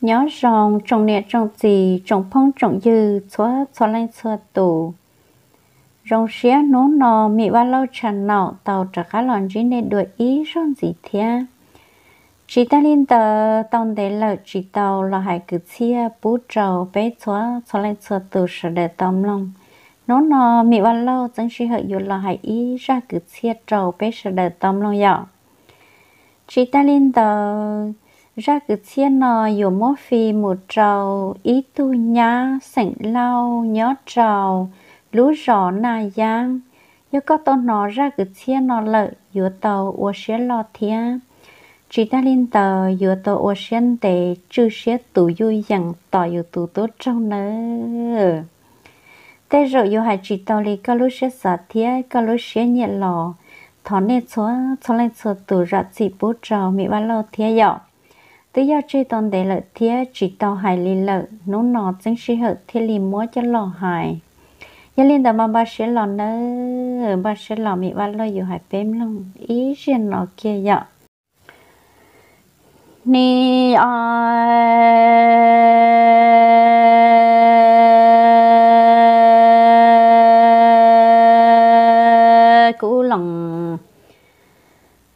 nhớ rằng trồng nè trồng gì trồng phong trồng dư xóa xóa lên xóa tù rong xía nón nò mị ba lâu tràn nọ tàu trả khá lòn dí nè đuổi ý rong gì thia chỉ ta linh tờ tông đấy là chỉ tàu là hai cứ chia bút trầu bế chúa xóa lên xóa từ sở để tông lòng nó nó mi vào lâu chẳng chỉ hợp dù là hai ý ra cứ chia trầu bế sở để tông lòng dọ chỉ ta linh tờ ra cứ chia nó dù mỗi phi một trầu ý tu nhá sảnh lau nhớ trầu lũ rõ na giang yêu có tao nó ra cứ chia nó lợi dù tàu uống xe lo thiên chỉ ta linh tờ vừa tờ ô sen để chữ sẽ tụ vui rằng tờ vừa tụ tốt trong nữa thế rồi vừa hai chỉ tao lấy các lúc sẽ sợ thế các lúc sẽ nhẹ lò thọ nên số số lên số tụ ra chỉ bố trò mẹ ba lo thế dọ tới giờ chơi toàn để lợi thế chỉ tao hài lì lợi nó nọ chính sĩ hợp thế lì múa cho lò hài giờ lên tờ mà ba sẽ lò nữa ba sẽ lò mẹ ba lo vừa hai bém luôn ý riêng lò kia dọ ni a cú lòng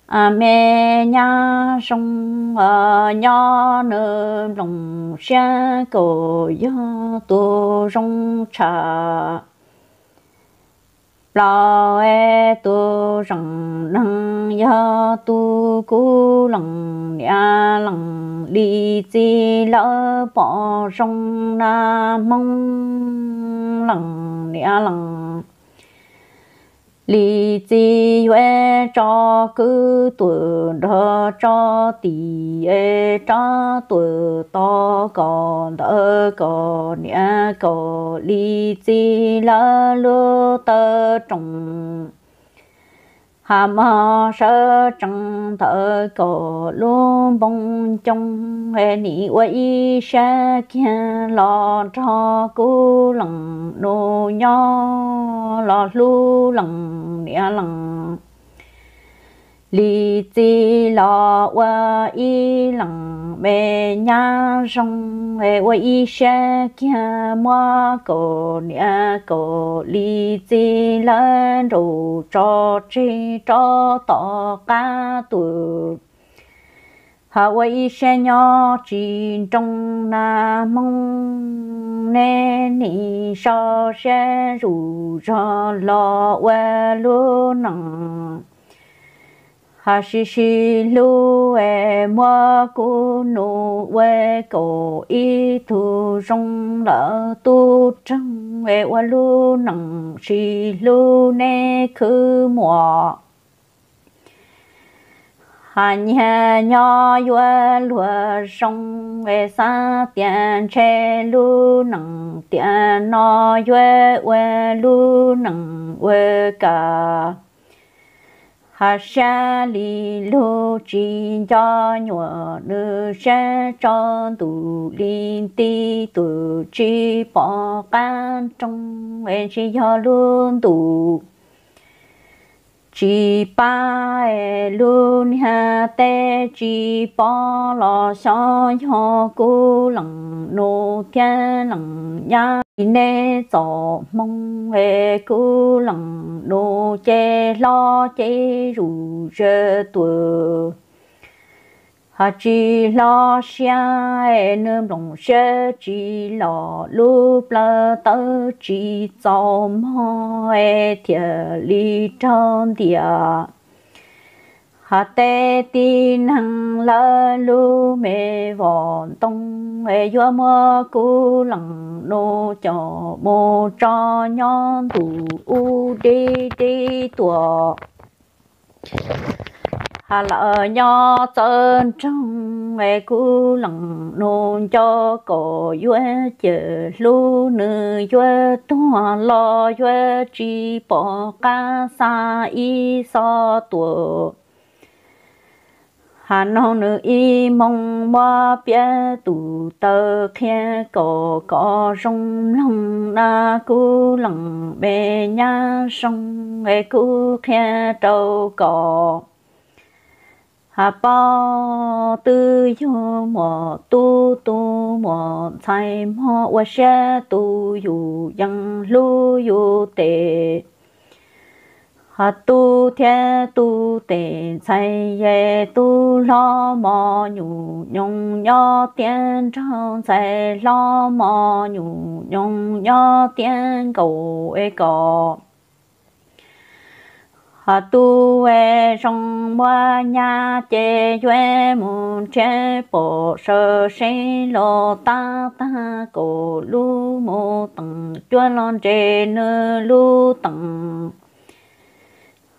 à mẹ nhà sông à nhà lòng xe cổ gió tu rong trà lo e tu rằng năng ya tu cú lòng nhà lòng đi chi lỡ bỏ rong na mong lòng nhà lòng lý chỉ huệ cho cứ tuần đó cho tỷ ê cho tuần to còn đỡ còn nhà còn lý chỉ là lúa tơ trồng hàm mơ sơ trăng thở cổ luôn bông trong hệ nị quay sa kia lo cho cô lằng nô nho lo lu lằng nĩa lằng lì chỉ lo và ý lặng mẹ nhà rong mẹ và ý sẽ kia mua cổ nhà cổ lì chỉ lên đồ cho chi cho tỏ cá tuổi Hawaii sẽ nhỏ chín trong na mong nè nị so sẽ rủ cho lo qua luôn nặng hà xì xì lu e mua cô nụ e cổ y thu rong lỡ tu trăng e qua lu nặng xì lu nè khứ mùa hà nhẹ nhỏ yua lúa rong e sa tiền che lu nặng tiền nó yue e lu nặng e cả hà sa li lô chi cho nhỏ nữ sa cho tụ li ti tụ chi bỏ can trong em chỉ cho luôn tụ chỉ ba e luôn ha te chỉ ba lo sao cho cô lằng nô kia lằng ya nè tổ mong e cô lằng nô che lo che rủ rơ tuổi họ chỉ lo xe nơm đồng xe chỉ lo lúc là tớ chỉ cho mọi thiệt lý trong địa họ tê tin hằng lỡ lu mê vòn tông ê vua mơ cú lằng nô cho mô cho nhon tù u đi đi tuột hà lợ nho sơn trong ngày cũ lòng nôn cho cổ yue chờ lu nữ yue tua lo yue chi bỏ ca sa y so tuổi hà nô nữ y mong ba bia tụ tơ khe cổ có rong lòng na cú lòng bề nhà sông ấy cú khe trâu cổ hà bao tư yo mò tu tu mò sai mò wa xe tu yu yang lu yu te hà tu thiên tu te sai ye tu lo mò nhu nhung nho tiên trong sai lo mò nhu nhung nho tiên cầu e cầu họ ờ, tu về e sông ba nhà chế về muốn chế bộ sơ sinh lo ta ta cổ lu mô tầng chua lon chế nơ lu tầng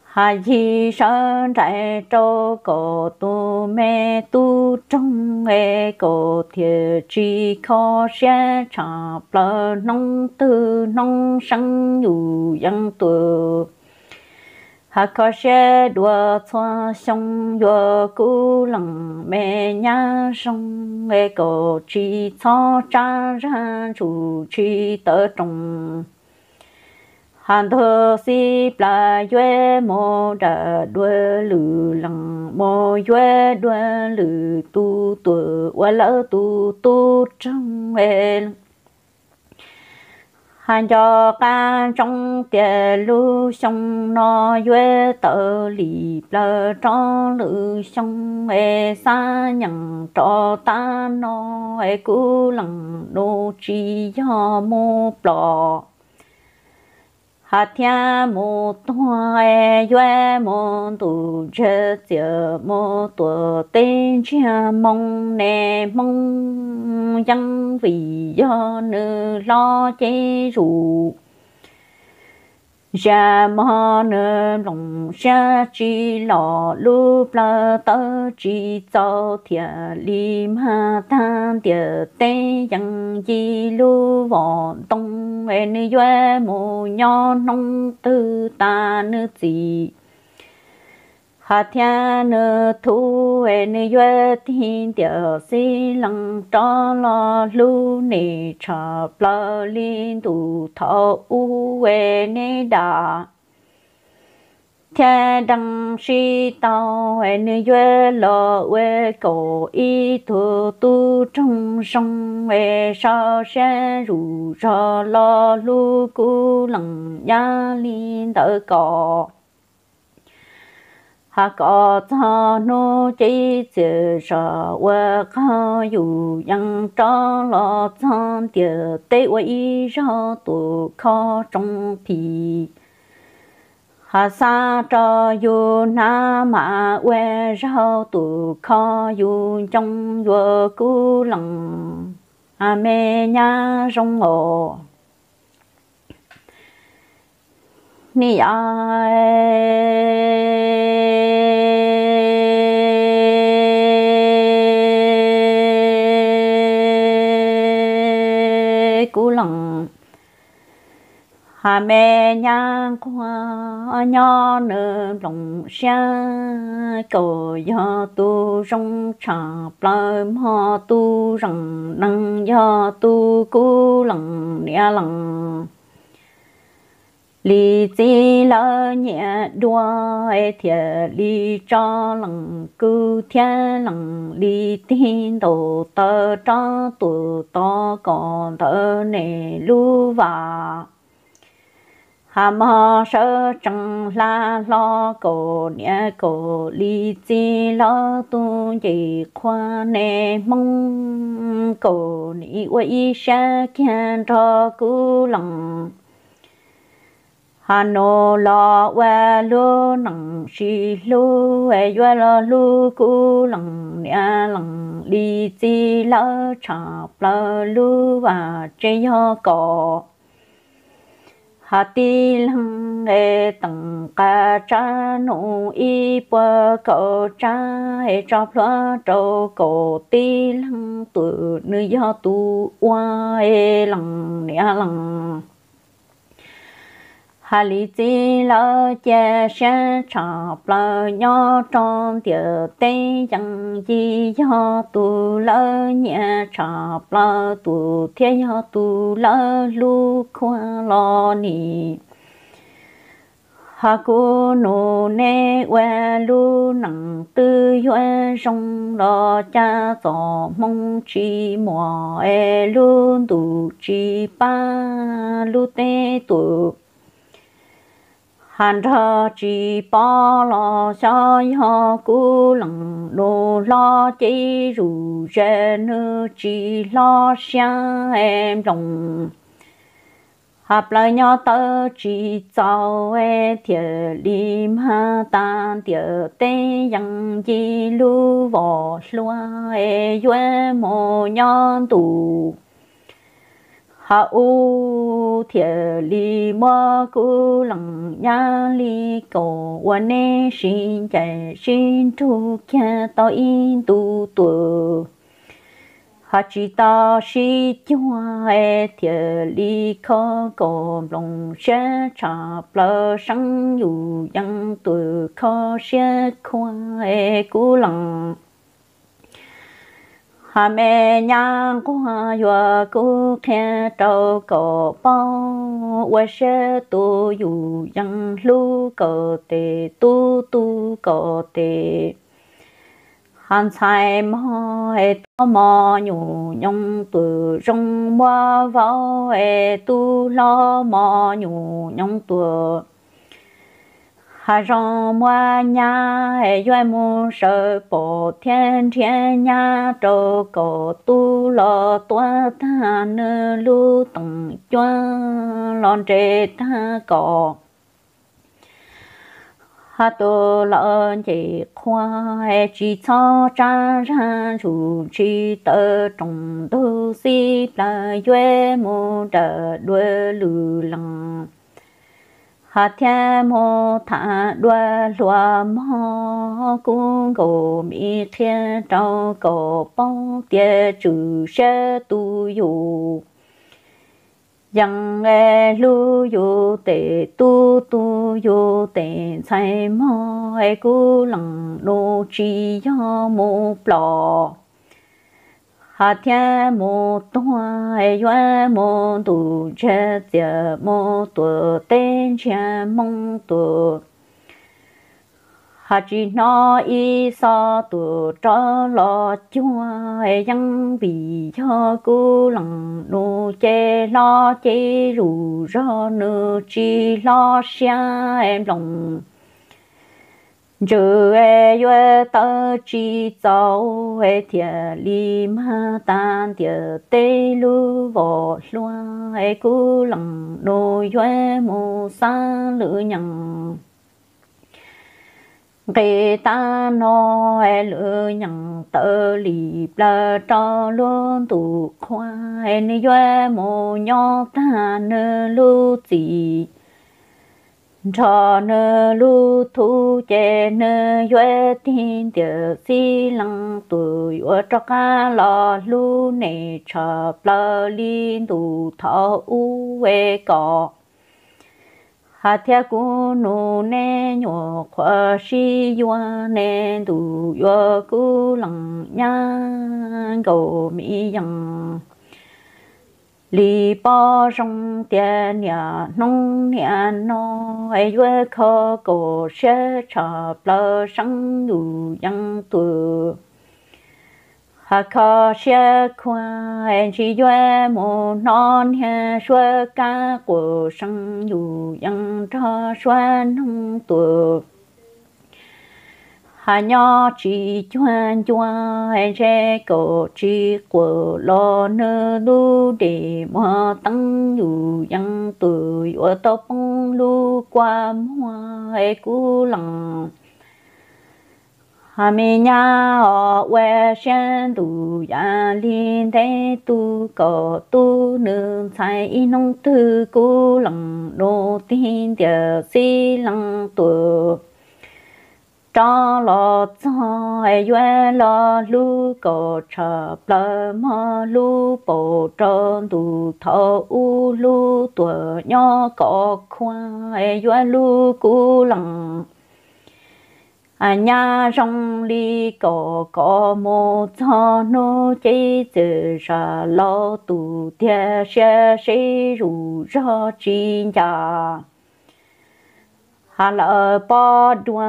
hà chi sơn trại trô cổ tu mê tu trong nghệ e cổ thiệt chi khó xe chạp lờ nông tư nông sanh dù dân tuộc hà có xe đùa xoa xong đùa cú lằng mẹ nhá xong nghe cổ chỉ cho cha ra chủ chỉ tớ trồng hàn thơ si pla yue mô đà đua lử lằng mô yue đua lử tu tu wa lỡ tu tu trong em hàn cho ca trong tiền lu sông no yue tờ lì lơ cho nữ sông e sa nhận cho ta no e cú lằng đô chi do mô plọ hà thiên mô toa e yue mô tu chê chê mô tu tên chia mong nè mong dân vì do nữ lo chế rủ ra dạ mò nơ lòng ra chi lò lu la tơ chi cho thiệt li ma tan thiệt tê yang chi lu vò tông en yue mù nho nông tư ta nữ gì hà thiên nơ thu về nơ yue thiên tiểu si lăng cho lo lu nê cha bla linh tu thọ u về nê đà thiên đăng si tao về nơ yue lo về cổ y thu tu trong sông về sa sẽ rủ cho lo lu cu lăng nhà linh đỡ cổ hà có cho nô chỉ chữ sợ và khó dù nhân cho lo cho tiệt tê với cho tụ khó trong phi hà sa cho dù na mà quê cho tụ khó dù trong vừa cú lòng à mẹ nha rong ngộ ni ai hà mẹ nhà qua nhỏ nơ lòng xa cổ do tu rong trà plơm ho tu rằng năng do tu cú lằng nia lằng lì chỉ lỡ nhẹ đua thiệt lì cho lằng cứ thiên lằng lì tin đồ tơ cho tụ to còn tơ nề lưu vào hà mò sơ chẳng la lo cổ nhẹ cổ li chi lo tu chỉ khoa nè mong cổ ni quay sa kian cho cú lòng hà nô lo qua lô nặng si lô e qua lo lô cú lòng nhẹ lòng li chi lo chọc lo lô và chơi ho cổ hà ti lăng e tầng ca cha nụ y bơ cậu cha e cho plo cho cổ ti lăng tự nữ do tu oa e lăng nia lăng hà lý chỉ lo che sẽ chọc lo nhỏ trong tiểu tây chẳng gì cho tu lo nhẹ chọc lo tu thiên cho tu lo lu khoa lo nị hà cô nô nê qua lu nặng tư hoa sông lo cha tỏ mong chi mò e lu tu chi ba lu tê tu hàn thơ chỉ bỏ lo sai họ cú lặng đồ lo chỉ rủ rè nữ chỉ lo sang em lòng hạp lại nhỏ tớ chỉ cháu e thiệt lim ha tan thiệt tê yang chỉ lưu vò lua e yue mô nhon tụ hạ u thiệt li mơ cú lằng nhá li cổ quan nê xin chạy xin thu kia tao in tu tu hạ chỉ ta si chúa e thiệt li khó cổ lòng sẽ trả bờ sáng dù yang tu khó sẽ khoa e cú lằng hà mẹ nhang cũng hà vừa cũng khen trâu cổ bao và sẽ tu dù rằng lu cổ tề tu tu cổ tề hàn sai mò hệ to mò nhủ nhung từ rong mò vào hệ tu lo mò nhủ nhung tuổi hà rong mua nhà yuan mu sơ bộ thiên thiên nhà trâu cổ tu lo tua ta nơ lu tầng chuan lon trê ta cổ hà tô lợn chỉ khoai chỉ cho cha ra chủ chỉ tơ trồng đô si là yuan mu đỡ đuôi lù lằng hà thia mô thả đua lúa mô cung cổ mi thiên trâu cổ bông tia trừ sơ tu yu yang e lu yu te tu tu yu te sai mô e cu lăng nô chi yo mô plọ hà thiên mô tung ai yuan mô tu che tiệt mô tu tên che mông tu hà chỉ nó y sa tu cho lo chúa ai yang bị cho cô lằng nô che lo che rủ ro nô chỉ lo xa em lòng Chú ai vừa ta chỉ cháu ai thiệt li mà tan thiệt tê lu vò loa ai cú lòng đôi vừa mù xa lữ nhằng cái ta nó ai lữ nhằng tơ lì bờ cho luôn tụ khoa ai vừa mù nhau ta nơ lu chỉ cho nơ lu thu chè nơ yue tin tiệt si lăng tu yue cho ca lo lu nè cho bla lin tu thọ u we cọ hà thia cú nô nè nhỏ khoa si yua nè tu yue cú lăng nhang cầu mi yang lì bao rong tiền nhà nông nhà nó ai vừa khó cổ xe chả bờ sang đủ yang tu hà khó xe khoa anh chỉ vừa mồ non hè xua cá cổ sang đủ yang cho xua nông tu hà nhỏ chỉ chuan chuan hẹn sẽ cổ chỉ của lo nơ lu để mà tăng nhủ yang tuổi ở tóc bông lu qua mua hay cú lòng hà mi nhà họ quê sen đủ ya liên thế tu cổ tu nương sai nông tư cú lòng nô tin địa si lặng tuổi cho lo cho yue lo lu cổ chờ bờ mơ lu bộ tròn tù thọ u lu tuổi nho cổ khoai yue lu cú lặng à nhà rong li cổ cổ mô cho nô chế tự ra lo tù tia xe xe rủ ra chi nhà hà lỡ bỏ đua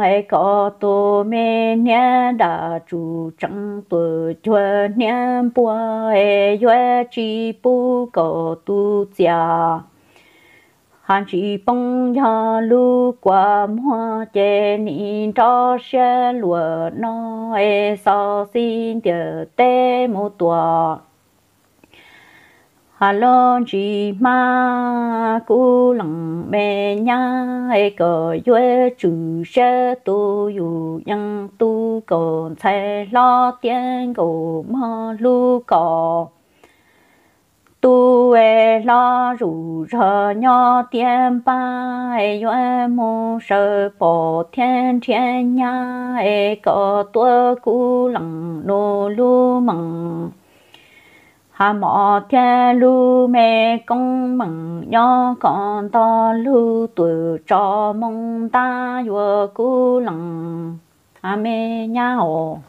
hay có tổ mẹ nhé đã chủ trắng tổ chúa nhé bùa hay dọa chỉ bù có tu cha hàn chỉ bông ya lu qua mua chè ni cho xe lúa nó hay e sao xin được tê một tuổi hello chị ma cô lòng mẹ nhà ai có yêu chú xe tu yêu nhân tu còn phải lo tiền cổ mà lu có tu về lo rủ rờ nho tiền ba ai yêu mô sợ bỏ thiên thiên nhà ai có tua cô lòng nô lu mừng hà mọ cha lu mẹ công mừng nho con to lu tự cho mong ta vừa cú lặng hà mẹ nhau